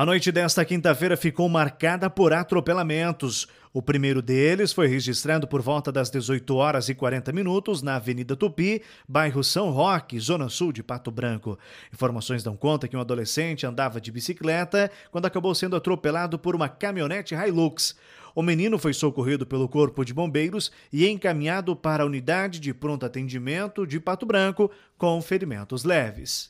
A noite desta quinta-feira ficou marcada por atropelamentos. O primeiro deles foi registrado por volta das 18 horas e 40 minutos na Avenida Tupi, bairro São Roque, zona sul de Pato Branco. Informações dão conta que um adolescente andava de bicicleta quando acabou sendo atropelado por uma caminhonete Hilux. O menino foi socorrido pelo Corpo de Bombeiros e encaminhado para a unidade de pronto atendimento de Pato Branco com ferimentos leves.